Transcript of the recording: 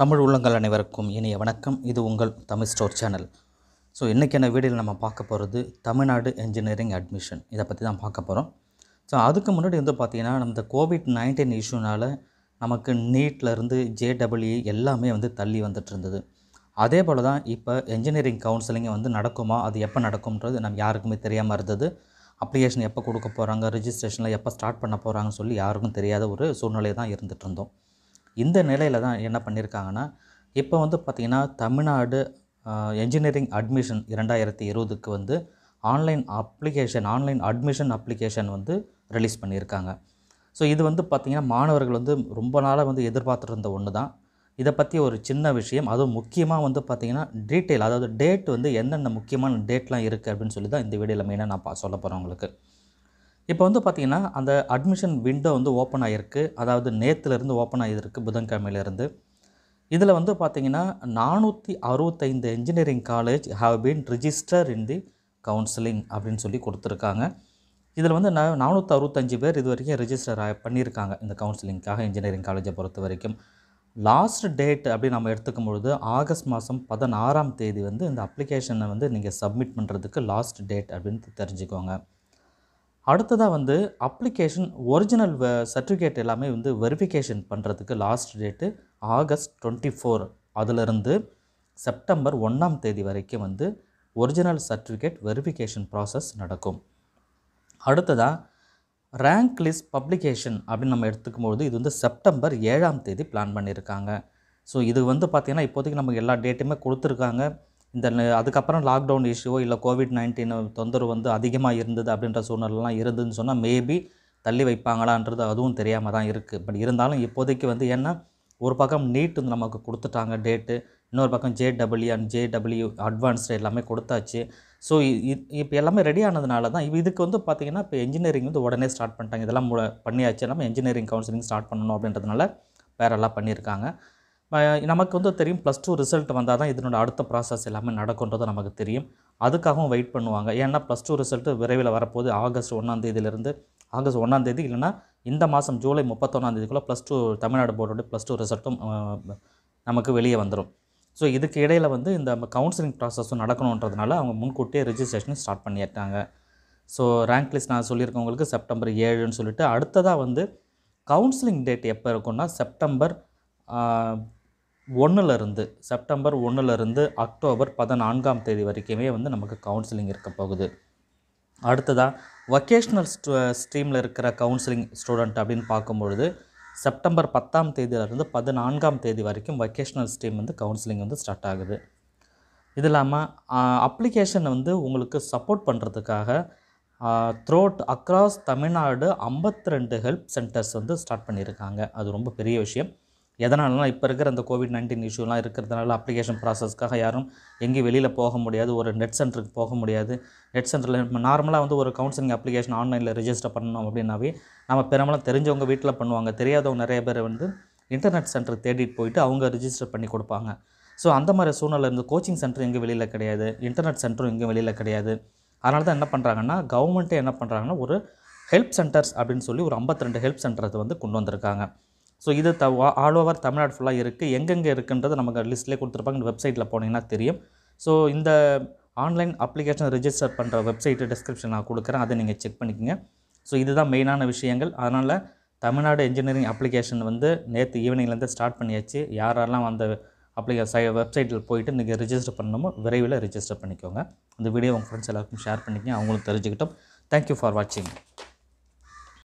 தமிழ் உள்ளங்கள் அனைவருக்கும் இனிய வணக்கம் இது உங்கள் தமிழ் ஸ்டோர் சேனல் ஸோ இன்றைக்கான வீடியோவில் நம்ம பார்க்க போகிறது தமிழ்நாடு என்ஜினியரிங் அட்மிஷன் இதை பற்றி தான் பார்க்க போகிறோம் ஸோ அதுக்கு முன்னாடி வந்து பார்த்திங்கன்னா நம்ம கோவிட் நைன்டீன் இஷ்யூனால் நமக்கு நீட்லேருந்து ஜேடபிள்யூ எல்லாமே வந்து தள்ளி வந்துட்டு இருந்தது அதே போல் தான் இப்போ என்ஜினியரிங் கவுன்சிலிங் வந்து நடக்குமா அது எப்போ நடக்கும்ன்றது நம்ம யாருக்குமே தெரியாமல் இருந்தது அப்ளிகேஷன் எப்போ கொடுக்க போகிறாங்க ரிஜிஸ்ட்ரேஷனில் எப்போ ஸ்டார்ட் பண்ண போகிறாங்கன்னு சொல்லி யாருக்கும் தெரியாத ஒரு சூழ்நிலை தான் இருந்துகிட்டு இருந்தோம் இந்த நிலையில் தான் என்ன பண்ணியிருக்காங்கன்னா இப்போ வந்து பார்த்திங்கன்னா தமிழ்நாடு என்ஜினியரிங் அட்மிஷன் இரண்டாயிரத்தி இருபதுக்கு வந்து online application online admission application வந்து ரிலீஸ் பண்ணியிருக்காங்க ஸோ இது வந்து பார்த்திங்கன்னா மாணவர்கள் வந்து ரொம்ப நாளாக வந்து எதிர்பார்த்துருந்த ஒன்று தான் இதை பற்றி ஒரு சின்ன விஷயம் அதுவும் முக்கியமாக வந்து பார்த்திங்கன்னா டீட்டெயில் அதாவது டேட் வந்து என்னென்ன முக்கியமான டேட்லாம் இருக்குது அப்படின்னு சொல்லி தான் இந்த வீடியோவில் மெயினாக நான் சொல்ல போகிறேன் உங்களுக்கு இப்போ வந்து பார்த்திங்கன்னா அந்த அட்மிஷன் விண்டோ வந்து ஓப்பன் ஆகிருக்கு அதாவது நேத்துலேருந்து ஓப்பன் ஆகியிருக்கு புதன்கிழமையிலேருந்து இதில் வந்து பார்த்திங்கன்னா நானூற்றி அறுபத்தைந்து engineering college have been register in the counselling அப்படின்னு சொல்லி கொடுத்துருக்காங்க இதில் வந்து நான் நானூற்றி அறுபத்தஞ்சு பேர் இது வரைக்கும் ரிஜிஸ்டர் பண்ணியிருக்காங்க இந்த கவுன்சிலிங்காக இன்ஜினியரிங் காலேஜை பொறுத்த வரைக்கும் லாஸ்ட் டேட் அப்படின்னு நம்ம எடுத்துக்கும் பொழுது ஆகஸ்ட் மாதம் பதினாறாம் தேதி வந்து இந்த அப்ளிகேஷனை வந்து நீங்கள் சப்மிட் பண்ணுறதுக்கு லாஸ்ட் டேட் அப்படின்னு தெரிஞ்சுக்கோங்க அடுத்ததாக வந்து அப்ளிகேஷன் ஒரிஜினல் சர்டிஃபிகேட் எல்லாமே வந்து வெரிஃபிகேஷன் பண்ணுறதுக்கு last date August twenty four அதிலிருந்து செப்டம்பர் ஒன்றாம் தேதி வரைக்கும் வந்து ஒரிஜினல் சர்டிஃபிகேட் வெரிஃபிகேஷன் ப்ராசஸ் நடக்கும் அடுத்ததாக ரேங்க் லிஸ்ட் பப்ளிகேஷன் அப்படின்னு நம்ம எடுத்துக்கும்போது இது வந்து செப்டம்பர் ஏழாம் தேதி பிளான் பண்ணியிருக்காங்க ஸோ இது வந்து பார்த்திங்கன்னா இப்போதைக்கு நமக்கு எல்லா டேட்டுமே கொடுத்துருக்காங்க இந்த அதுக்கப்புறம் லாக்டவுன் இஷ்யூவோ இல்லை கோவிட் நைன்டீன் தொந்தரவு வந்து அதிகமாக இருந்தது அப்படின்ற சூழ்நிலைலாம் இருந்துன்னு சொன்னால் மேபி தள்ளி வைப்பாங்களான்றது அதுவும் தெரியாமல் தான் இருக்குது பட் இருந்தாலும் இப்போதைக்கு வந்து ஏன்னா ஒரு பக்கம் நீட் வந்து நமக்கு கொடுத்துட்டாங்க டேட்டு இன்னொரு பக்கம் ஜேடபிள்யூ அண்ட் ஜேடபிள்யூ அட்வான்ஸ்டு எல்லாமே கொடுத்தாச்சு ஸோ இப்போ எல்லாமே ரெடி ஆனதுனால தான் இப்போ இதுக்கு வந்து பார்த்திங்கன்னா இப்போ என்ஜினியரிங் வந்து உடனே ஸ்டார்ட் பண்ணிட்டாங்க இதெல்லாம் பண்ணியாச்சு எல்லாமே என்ஜினியரிங் கவுன்சிலிங் ஸ்டார்ட் பண்ணணும் அப்படின்றதுனால வேறெல்லாம் பண்ணியிருக்காங்க நமக்கு வந்து தெரியும் ப்ளஸ் டூ ரிசல்ட் வந்தால் தான் இதனோட அடுத்த ப்ராசஸ் எல்லாமே நடக்குன்றது நமக்கு தெரியும் அதுக்காகவும் வெயிட் பண்ணுவாங்க ஏன்னா ப்ளஸ் டூ ரிசல்ட்டு விரைவில் வரப்போது ஆகஸ்ட் ஒன்றாந்தேதியிலேருந்து ஆகஸ்ட் ஒன்றாந்தேதி இல்லைனா இந்த மாதம் ஜூலை முப்பத்தொன்னாந்தேதிக்குள்ளே ப்ளஸ் டூ தமிழ்நாடு போர்டோட ப்ளஸ் டூ ரிசல்ட்டும் நமக்கு வெளியே வந்துடும் ஸோ இதுக்கு இடையில் வந்து இந்த கவுன்சிலிங் ப்ராசஸும் நடக்கணுன்றதுனால அவங்க முன்கூட்டியே ரிஜிஸ்ட்ரேஷன் ஸ்டார்ட் பண்ணிட்டாங்க ஸோ ரேங்க் லிஸ்ட் நான் சொல்லியிருக்கவங்களுக்கு செப்டம்பர் ஏழுன்னு சொல்லிட்டு அடுத்ததாக வந்து கவுன்சிலிங் டேட் எப்போ இருக்குன்னா செப்டம்பர் ஒன்றுலேருந்து செப்டம்பர் ஒன்றுலேருந்து அக்டோபர் பதினான்காம் தேதி வரைக்குமே வந்து நமக்கு கவுன்சிலிங் இருக்க போகுது அடுத்ததாக வொக்கேஷ்னல் ஸ்ட்ரீமில் இருக்கிற கவுன்சிலிங் ஸ்டூடெண்ட் அப்படின்னு பார்க்கும்பொழுது செப்டம்பர் பத்தாம் தேதியிலேருந்து பதினான்காம் தேதி வரைக்கும் வொக்கேஷ்னல் ஸ்ட்ரீம் வந்து கவுன்சிலிங் வந்து ஸ்டார்ட் ஆகுது இது இல்லாமல் அப்ளிகேஷன் வந்து உங்களுக்கு சப்போர்ட் பண்ணுறதுக்காக த்ரோட் அக்ராஸ் தமிழ்நாடு ஐம்பத்தி ரெண்டு ஹெல்ப் சென்டர்ஸ் வந்து ஸ்டார்ட் பண்ணியிருக்காங்க அது ரொம்ப பெரிய விஷயம் எதனாலனா இப்போ இருக்கிற அந்த கோவிட் நைன்டீன் இஷ்யூலாம் இருக்கிறதுனால அப்ளிகேஷன் ப்ராசஸ்க்காக யாரும் எங்கேயும் வெளியில் போக முடியாது ஒரு நெட் சென்டருக்கு போக முடியாது நெட் சென்டரில் நார்மலாக வந்து ஒரு கவுன்சிலிங் அப்ளிகேஷன் ஆன்லைனில் ரிஜிஸ்டர் பண்ணணும் அப்படின்னாவே நம்ம பெரும்பாலும் தெரிஞ்சவங்க வீட்டில் பண்ணுவாங்க தெரியாதவங்க நிறைய பேர் வந்து இன்டர்நெட் சென்டருக்கு தேடிட்டு போயிட்டு அவங்க ரிஜிஸ்டர் பண்ணி கொடுப்பாங்க ஸோ அந்த மாதிரி சூழ்நிலை இருந்து கோச்சிங் சென்டர் எங்கே வெளியில் கிடையாது இன்டர்நெட் சென்டரும் எங்கேயும் வெளியில் கிடையாது அதனால தான் என்ன பண்ணுறாங்கன்னா கவர்மெண்ட்டே என்ன பண்ணுறாங்கன்னா ஒரு ஹெல்ப் சென்டர்ஸ் அப்படின்னு சொல்லி ஒரு ஐம்பத்தி ரெண்டு ஹெல்ப் சென்டரை வந்து கொண்டு வந்திருக்காங்க ஸோ இது த ஆல் ஓவர் தமிழ்நாடு ஃபுல்லாக இருக்குது எங்கெங்கே இருக்குன்றது நமக்கு லிஸ்ட்லேயே கொடுத்துருப்பாங்க வெப்சைட்டில் போனீங்கன்னா தெரியும் ஸோ இந்த ஆன்லைன் அப்ளிகேஷன் ரிஜிஸ்டர் பண்ணுற வெப்சைட்டு டிஸ்கிரிப்ஷன் நான் கொடுக்குறேன் அதை நீங்கள் செக் பண்ணிக்கோங்க ஸோ இதுதான் மெயினான விஷயங்கள் அதனால் தமிழ்நாடு இன்ஜினியரிங் அப்ளிகேஷன் வந்து நேற்று ஈவினிங்லேருந்து ஸ்டார்ட் பண்ணியாச்சு யாரெல்லாம் அந்த அப்ளிகே சை வெப்சைட்டில் போயிட்டு நீங்கள் ரிஜிஸ்டர் பண்ணணுமோ விரைவில் ரிஜிஸ்டர் பண்ணிக்கோங்க இந்த வீடியோ உங்கள் ஃப்ரெண்ட்ஸ் எல்லாருக்கும் ஷேர் பண்ணிக்கங்க அவங்களும் தெரிஞ்சுக்கிட்டோம் தேங்க்யூ ஃபார் வாட்சிங்